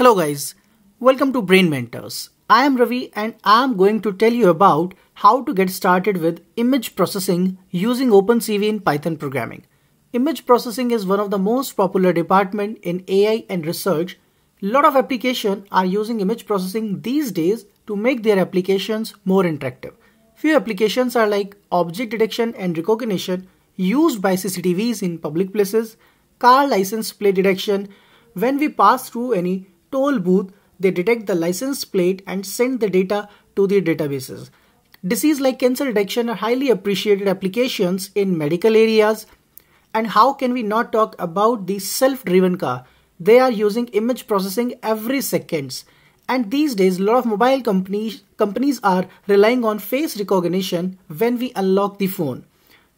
Hello guys, welcome to Brain Mentors. I am Ravi and I am going to tell you about how to get started with image processing using OpenCV in Python programming. Image processing is one of the most popular department in AI and research. Lot of applications are using image processing these days to make their applications more interactive. Few applications are like object detection and recognition used by CCTVs in public places, car license plate detection when we pass through any toll booth, they detect the license plate and send the data to the databases. Disease like cancer detection are highly appreciated applications in medical areas. And how can we not talk about the self-driven car? They are using image processing every seconds. And these days, a lot of mobile companies, companies are relying on face recognition when we unlock the phone.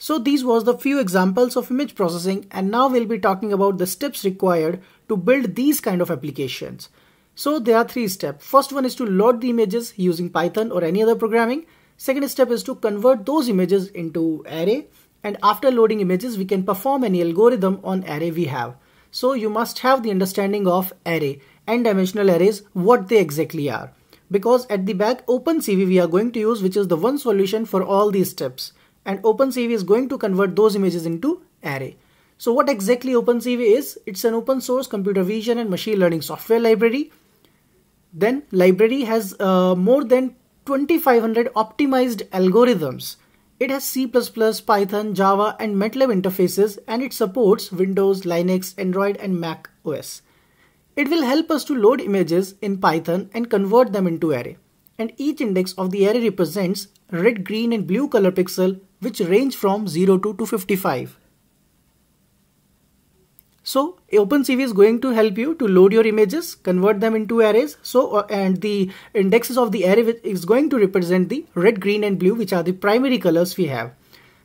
So these was the few examples of image processing and now we'll be talking about the steps required to build these kind of applications. So there are three steps. First one is to load the images using Python or any other programming. Second step is to convert those images into array and after loading images we can perform any algorithm on array we have. So you must have the understanding of array and dimensional arrays what they exactly are because at the back OpenCV we are going to use which is the one solution for all these steps and OpenCV is going to convert those images into array. So what exactly OpenCV is? It's an open source computer vision and machine learning software library. Then library has uh, more than 2500 optimized algorithms. It has C++, Python, Java and MATLAB interfaces and it supports Windows, Linux, Android and Mac OS. It will help us to load images in Python and convert them into array. And each index of the array represents red, green and blue color pixel which range from 0 to 255. So OpenCV is going to help you to load your images, convert them into arrays. So uh, and the indexes of the array is going to represent the red, green and blue which are the primary colors we have.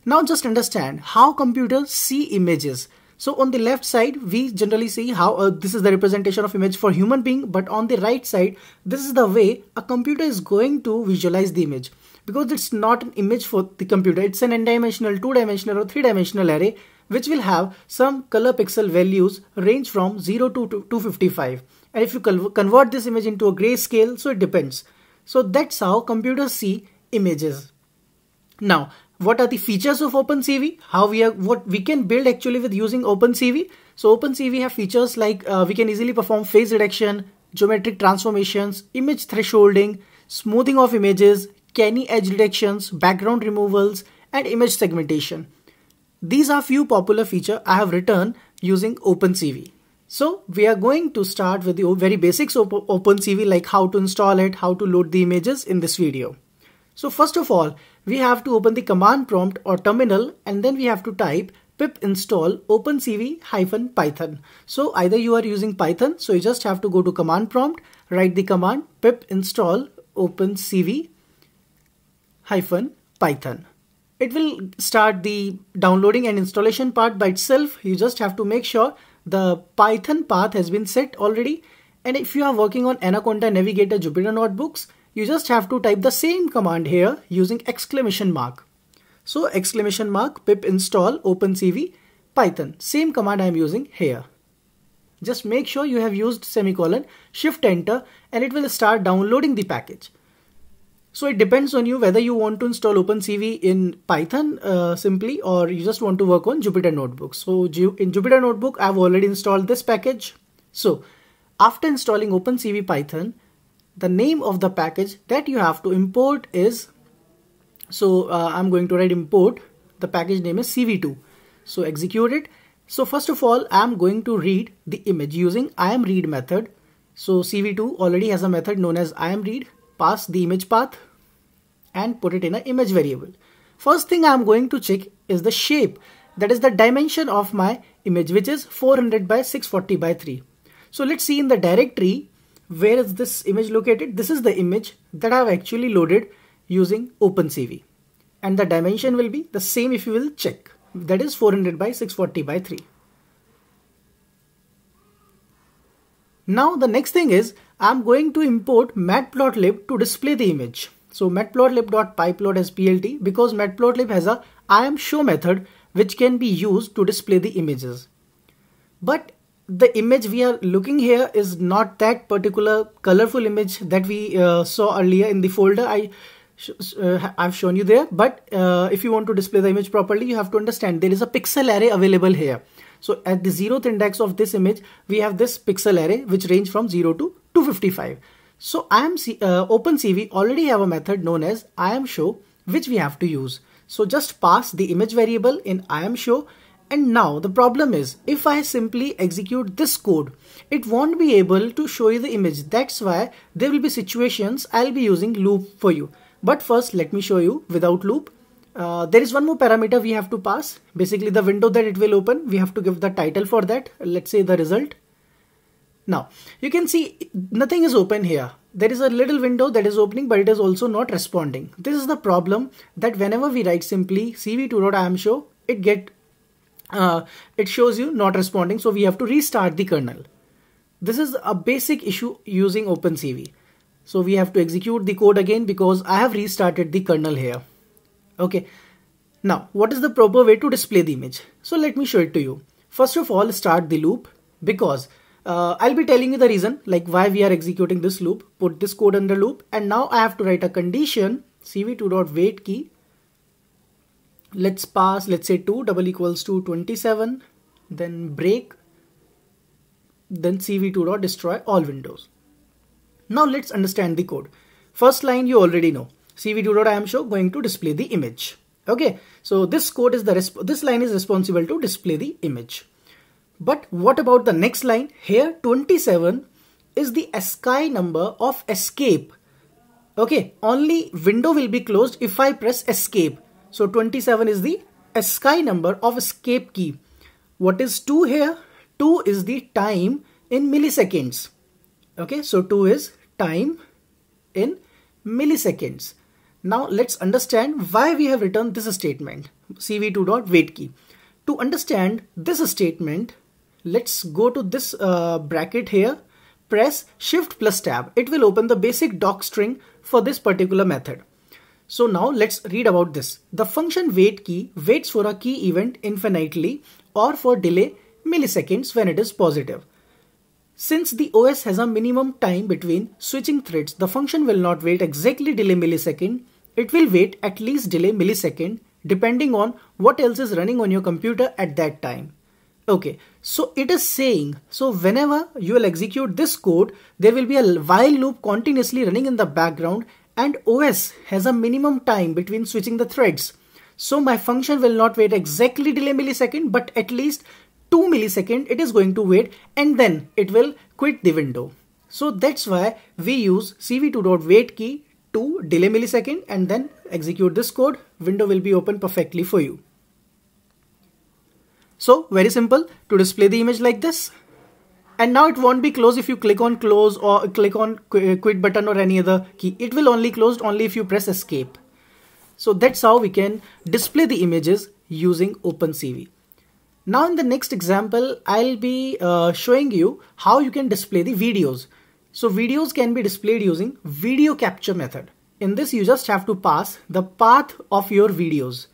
Now just understand how computers see images. So on the left side, we generally see how uh, this is the representation of image for human being. But on the right side, this is the way a computer is going to visualize the image because it's not an image for the computer. It's an n-dimensional, two-dimensional or three-dimensional array which will have some color pixel values range from 0 to 255. And if you convert this image into a grayscale, so it depends. So that's how computers see images. Now, what are the features of OpenCV, how we are, what we can build actually with using OpenCV. So OpenCV have features like uh, we can easily perform phase reduction, geometric transformations, image thresholding, smoothing of images, canny edge detections, background removals, and image segmentation. These are few popular feature I have written using OpenCV. So we are going to start with the very basics of OpenCV like how to install it, how to load the images in this video. So first of all, we have to open the command prompt or terminal and then we have to type pip install opencv-python. So either you are using Python, so you just have to go to command prompt, write the command pip install opencv-python. It will start the downloading and installation part by itself. You just have to make sure the Python path has been set already. And if you are working on Anaconda Navigator Jupyter Notebooks, you just have to type the same command here using exclamation mark. So exclamation mark pip install opencv python same command I am using here. Just make sure you have used semicolon shift enter and it will start downloading the package. So it depends on you whether you want to install OpenCV in Python uh, simply or you just want to work on Jupyter Notebook. So in Jupyter Notebook, I've already installed this package. So after installing OpenCV Python, the name of the package that you have to import is so uh, I'm going to write import the package name is CV2 so execute it so first of all I'm going to read the image using imread method so CV2 already has a method known as imread pass the image path and put it in an image variable first thing I'm going to check is the shape that is the dimension of my image which is 400 by 640 by 3 so let's see in the directory where is this image located? This is the image that I've actually loaded using OpenCV. And the dimension will be the same if you will check. That is 400 by 640 by 3. Now the next thing is I'm going to import matplotlib to display the image. So matplotlib.pyplot as plt because matplotlib has a I am show method which can be used to display the images. But the image we are looking here is not that particular colorful image that we uh, saw earlier in the folder I uh, I've shown you there but uh, if you want to display the image properly you have to understand there is a pixel array available here so at the zeroth index of this image we have this pixel array which range from 0 to 255 so I am uh, OpenCV already have a method known as show which we have to use so just pass the image variable in show and now the problem is if I simply execute this code, it won't be able to show you the image. That's why there will be situations I'll be using loop for you. But first let me show you without loop. Uh, there is one more parameter we have to pass. Basically the window that it will open, we have to give the title for that. Let's say the result. Now you can see nothing is open here. There is a little window that is opening but it is also not responding. This is the problem that whenever we write simply cv2.imshow, it get uh, it shows you not responding. So we have to restart the kernel. This is a basic issue using OpenCV. So we have to execute the code again because I have restarted the kernel here. Okay. Now, what is the proper way to display the image? So let me show it to you. First of all, start the loop because uh, I'll be telling you the reason like why we are executing this loop, put this code under loop and now I have to write a condition cv2.wait key let's pass let's say 2 double equals to 27 then break then cv2 dot destroy all windows now let's understand the code first line you already know cv2 dot i am show going to display the image okay so this code is the this line is responsible to display the image but what about the next line here 27 is the ASCII number of escape okay only window will be closed if i press escape so 27 is the ASCII number of escape key. What is 2 here? 2 is the time in milliseconds. Okay, so 2 is time in milliseconds. Now let's understand why we have written this statement cv2 dot wait key. To understand this statement, let's go to this uh, bracket here, press shift plus tab. It will open the basic doc string for this particular method. So now let's read about this. The function wait key waits for a key event infinitely or for delay milliseconds when it is positive. Since the OS has a minimum time between switching threads, the function will not wait exactly delay millisecond. It will wait at least delay millisecond depending on what else is running on your computer at that time. Okay, so it is saying, so whenever you will execute this code, there will be a while loop continuously running in the background and OS has a minimum time between switching the threads. So my function will not wait exactly delay millisecond, but at least 2 millisecond it is going to wait and then it will quit the window. So that's why we use cv2.wait key to delay millisecond and then execute this code. Window will be open perfectly for you. So very simple to display the image like this and now it won't be closed if you click on close or click on uh, quit button or any other key it will only closed only if you press escape so that's how we can display the images using OpenCV now in the next example I'll be uh, showing you how you can display the videos so videos can be displayed using video capture method in this you just have to pass the path of your videos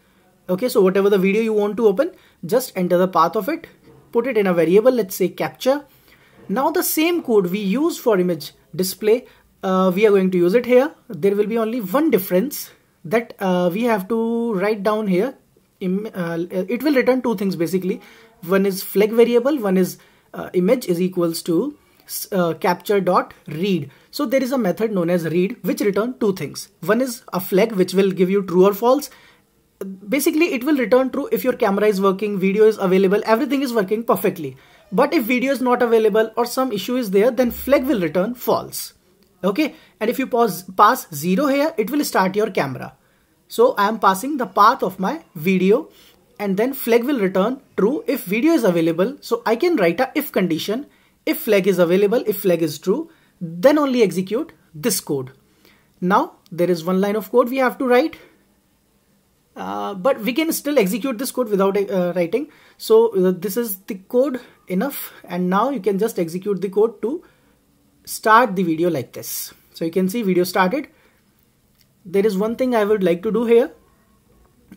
okay so whatever the video you want to open just enter the path of it put it in a variable let's say capture now the same code we use for image display, uh, we are going to use it here. There will be only one difference that uh, we have to write down here. Im uh, it will return two things basically. One is flag variable, one is uh, image is equals to uh, capture dot read. So there is a method known as read which return two things. One is a flag which will give you true or false basically it will return true if your camera is working video is available everything is working perfectly but if video is not available or some issue is there, then flag will return false. Okay. And if you pause, pass zero here, it will start your camera. So I am passing the path of my video and then flag will return true if video is available. So I can write a if condition, if flag is available, if flag is true, then only execute this code. Now there is one line of code we have to write uh, but we can still execute this code without uh, writing so uh, this is the code enough and now you can just execute the code to start the video like this so you can see video started there is one thing I would like to do here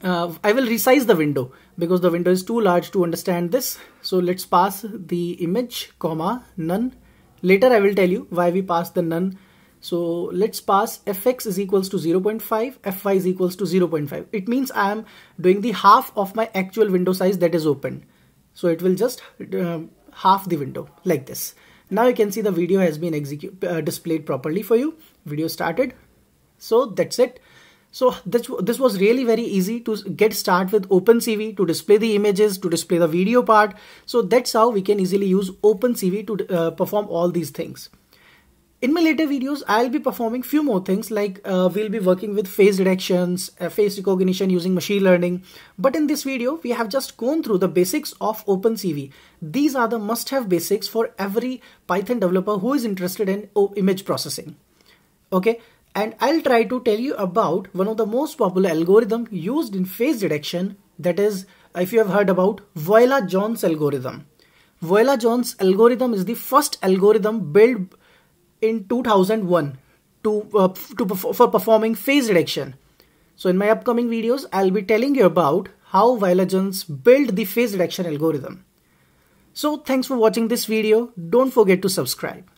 uh, I will resize the window because the window is too large to understand this so let's pass the image comma none later I will tell you why we pass the none so let's pass fx is equals to 0.5, fy is equals to 0.5. It means I am doing the half of my actual window size that is open. So it will just um, half the window like this. Now you can see the video has been execute, uh, displayed properly for you. Video started. So that's it. So this, this was really very easy to get start with OpenCV to display the images, to display the video part. So that's how we can easily use OpenCV to uh, perform all these things in my later videos, I'll be performing few more things like uh, we'll be working with face detections, uh, face recognition using machine learning. But in this video, we have just gone through the basics of OpenCV. These are the must-have basics for every Python developer who is interested in oh, image processing. Okay, and I'll try to tell you about one of the most popular algorithm used in face detection. That is, if you have heard about Voila-Jones algorithm. Voila-Jones algorithm is the first algorithm built in 2001 to, uh, to for performing phase detection. So in my upcoming videos, I'll be telling you about how Viologens built the phase detection algorithm. So thanks for watching this video. Don't forget to subscribe.